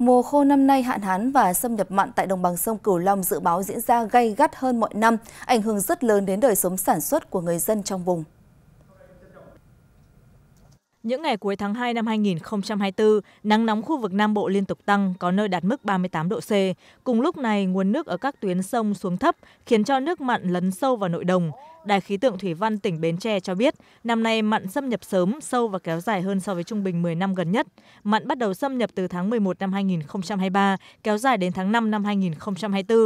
Mùa khô năm nay hạn hán và xâm nhập mặn tại đồng bằng sông Cửu Long dự báo diễn ra gay gắt hơn mọi năm, ảnh hưởng rất lớn đến đời sống sản xuất của người dân trong vùng. Những ngày cuối tháng 2 năm 2024, nắng nóng khu vực Nam Bộ liên tục tăng, có nơi đạt mức 38 độ C. Cùng lúc này, nguồn nước ở các tuyến sông xuống thấp, khiến cho nước mặn lấn sâu vào nội đồng. Đài khí tượng Thủy văn tỉnh Bến Tre cho biết, năm nay mặn xâm nhập sớm, sâu và kéo dài hơn so với trung bình 10 năm gần nhất. Mặn bắt đầu xâm nhập từ tháng 11 năm 2023, kéo dài đến tháng 5 năm 2024.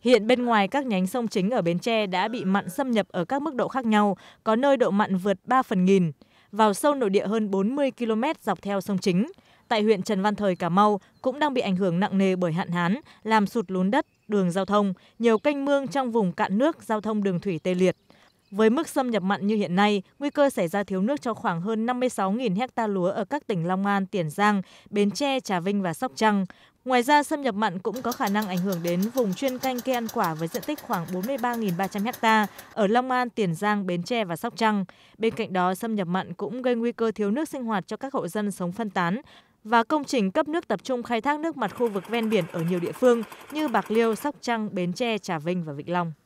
Hiện bên ngoài các nhánh sông chính ở Bến Tre đã bị mặn xâm nhập ở các mức độ khác nhau, có nơi độ mặn vượt 3 phần nghìn vào sâu nội địa hơn 40 km dọc theo sông chính. Tại huyện Trần Văn Thời, Cà Mau cũng đang bị ảnh hưởng nặng nề bởi hạn hán, làm sụt lún đất, đường giao thông, nhiều canh mương trong vùng cạn nước, giao thông đường thủy tê liệt. Với mức xâm nhập mặn như hiện nay, nguy cơ xảy ra thiếu nước cho khoảng hơn 56.000 hecta lúa ở các tỉnh Long An, Tiền Giang, Bến Tre, Trà Vinh và Sóc Trăng. Ngoài ra, xâm nhập mặn cũng có khả năng ảnh hưởng đến vùng chuyên canh cây ăn quả với diện tích khoảng 43.300 ha ở Long An, Tiền Giang, Bến Tre và Sóc Trăng. Bên cạnh đó, xâm nhập mặn cũng gây nguy cơ thiếu nước sinh hoạt cho các hộ dân sống phân tán và công trình cấp nước tập trung khai thác nước mặt khu vực ven biển ở nhiều địa phương như Bạc Liêu, Sóc Trăng, Bến Tre, Trà Vinh và Vịnh Long.